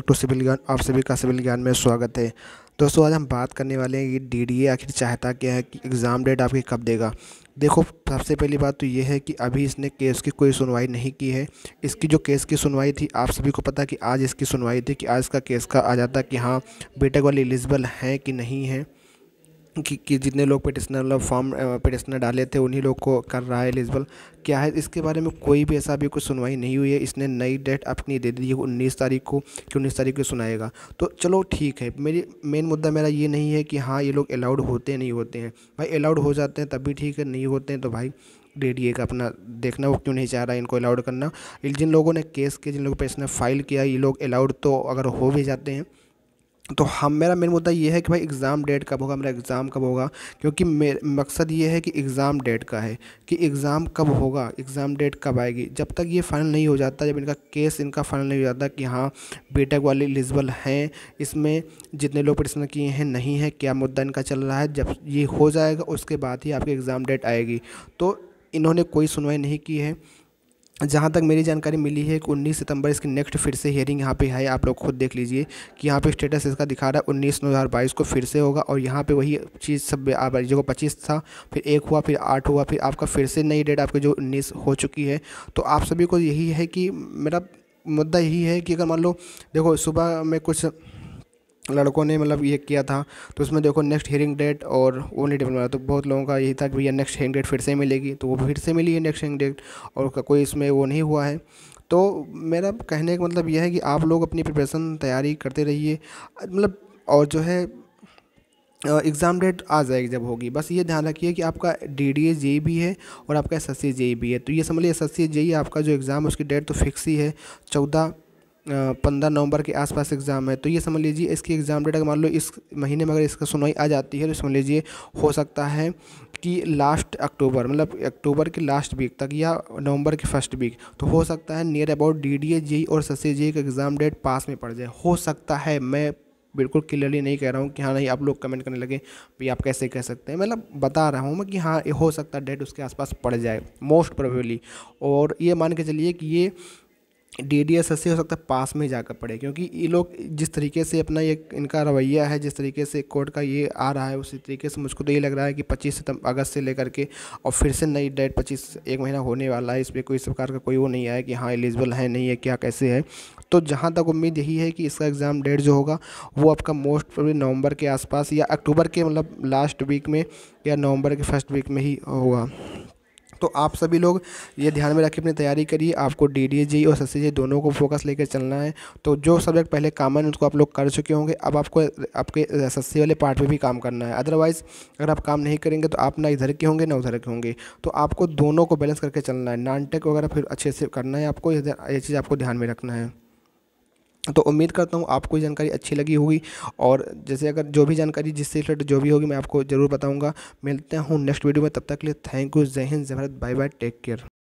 back to civil ज्ञान आप सभी का सिविल ज्ञान में स्वागत है दोस्तों आज हम बात करने वाले हैं कि डीडीए आखिर चाहता क्या है कि एग्ज़ाम डेट आपकी कब देगा देखो सबसे पहली बात तो ये है कि अभी इसने केस की कोई सुनवाई नहीं की है इसकी जो केस की सुनवाई थी आप सभी को पता कि आज इसकी सुनवाई थी कि आज का केस का आ जाता कि हाँ बेटे वाली एलिजिबल हैं कि नहीं है कि, कि जितने लोग पिटिशनर फॉर्म पिटिशनर डाले थे उन्हीं लोग को कर रहा है एलिजिबल क्या है इसके बारे में कोई भी ऐसा भी कोई सुनवाई नहीं हुई है इसने नई डेट अपनी दे दी है उन्नीस तारीख को कि उन्नीस तारीख को सुनाएगा तो चलो ठीक है मेरी मेन मुद्दा मेरा ये नहीं है कि हाँ ये लोग अलाउड होते नहीं होते हैं भाई अलाउड हो जाते हैं तब भी ठीक है नहीं होते हैं तो भाई रेडिए का अपना देखना वो क्यों नहीं चाह रहा है इनको अलाउड करना जिन लोगों ने केस के जिन लोगों पर इसने फाइल किया ये लोग अलाउड तो अगर हो भी जाते हैं तो हम मेरा मेन मुद्दा ये है कि भाई एग्ज़ाम डेट कब होगा मेरा एग्ज़ाम कब होगा क्योंकि मकसद ये है कि एग्ज़ाम डेट का है कि एग्ज़ाम कब होगा एग्ज़ाम डेट कब आएगी जब तक ये फाइनल नहीं हो जाता जब इनका केस इनका फाइनल नहीं हो जाता कि हाँ बीटेक वाले एलिजिबल हैं इसमें जितने लोग प्रश्न किए हैं नहीं है क्या मुद्दा इनका चल रहा है जब ये हो जाएगा उसके बाद ही आपकी एग्ज़ाम डेट आएगी तो इन्होंने कोई सुनवाई नहीं की है जहाँ तक मेरी जानकारी मिली है कि 19 सितंबर इसकी नेक्स्ट फिर से हेयरिंग यहाँ पे है आप लोग खुद देख लीजिए कि यहाँ पे स्टेटस इसका दिखा रहा है उन्नीस नौ हज़ार बाईस को फिर से होगा और यहाँ पे वही चीज़ सब आप जो पच्चीस था फिर एक हुआ फिर आठ हुआ फिर आपका फिर से नई डेट आपकी जो उन्नीस हो चुकी है तो आप सभी को यही है कि मेरा मुद्दा यही है कि अगर मान लो देखो सुबह में कुछ लड़कों ने मतलब ये किया था तो उसमें देखो नेक्स्ट हियरिंग डेट और वो नहीं मिला तो बहुत लोगों का यही था कि भैया नेक्स्ट हियरिंग डेट फिर से मिलेगी तो वो फिर से मिली है नेक्स्ट हियरिंग डेट और उसका कोई इसमें वो नहीं हुआ है तो मेरा कहने का मतलब यह है कि आप लोग अपनी प्रिपरेशन तैयारी करते रहिए मतलब और जो है एग्ज़ाम डेट आ जाएगी जब होगी बस ये ध्यान रखिए कि आपका डी डी ए जे भी है और आपका एस एस सी जे भी है तो ये समझ लीजिए एस एस सी जे आपका जो एग्ज़ाम है उसकी डेट तो फिक्स ही है चौदह पंद्रह नवंबर के आसपास एग्ज़ाम है तो ये समझ लीजिए इसकी एग्ज़ाम डेट अगर मान लो इस महीने में अगर इसका सुनवाई आ जाती है तो समझ लीजिए हो सकता है कि लास्ट अक्टूबर मतलब अक्टूबर के लास्ट वीक तक या नवंबर के फर्स्ट वीक तो हो सकता है near about D D A G और ससे जी का एग्ज़ाम डेट पास में पड़ जाए हो सकता है मैं बिल्कुल क्लियरली नहीं कह रहा हूँ कि हाँ नहीं आप लोग कमेंट करने लगे भाई आप कैसे कह सकते हैं मतलब बता रहा हूँ मैं कि हाँ हो सकता है डेट उसके आसपास पड़ जाए मोस्ट प्रोबेबली और ये मान के चलिए कि ये D D S S C हो सकता है पास में ही जाकर पड़े क्योंकि ये लोग जिस तरीके से अपना ये इनका रवैया है जिस तरीके से कोर्ट का ये आ रहा है उसी तरीके से मुझको तो ये लग रहा है कि पच्चीस सितम्बर अगस्त से लेकर के और फिर से नई डेट पच्चीस एक महीना होने वाला है इस पर कोई इस प्रकार का कोई वो नहीं आया कि हाँ एलिजिबल है नहीं है क्या कैसे है तो जहाँ तक उम्मीद यही है कि इसका एग्ज़ाम डेट जो होगा वो आपका मोस्ट प्रोबली नवंबर के आसपास या अक्टूबर के मतलब लास्ट वीक में या नवंबर के फर्स्ट वीक में ही होगा तो आप सभी लोग ये ध्यान में रख अपनी तैयारी करिए आपको डी डी जी और एस जी दोनों को फोकस लेकर चलना है तो जो सब्जेक्ट पहले कामन उसको आप लोग कर चुके होंगे अब आपको आपके एस वाले पार्ट में भी काम करना है अदरवाइज़ अगर आप काम नहीं करेंगे तो आप ना इधर के होंगे ना उधर के होंगे तो आपको दोनों को बैलेंस करके चलना है टेक वगैरह फिर अच्छे से करना है आपको ये चीज़ आपको ध्यान में रखना है तो उम्मीद करता हूँ आपको ये जानकारी अच्छी लगी होगी और जैसे अगर जो भी जानकारी जिससे रिलेटेड जो भी होगी मैं आपको ज़रूर बताऊँगा मिलते हूँ नेक्स्ट वीडियो में तब तक के लिए थैंक यू जय हिंद जय Bharat bye bye take care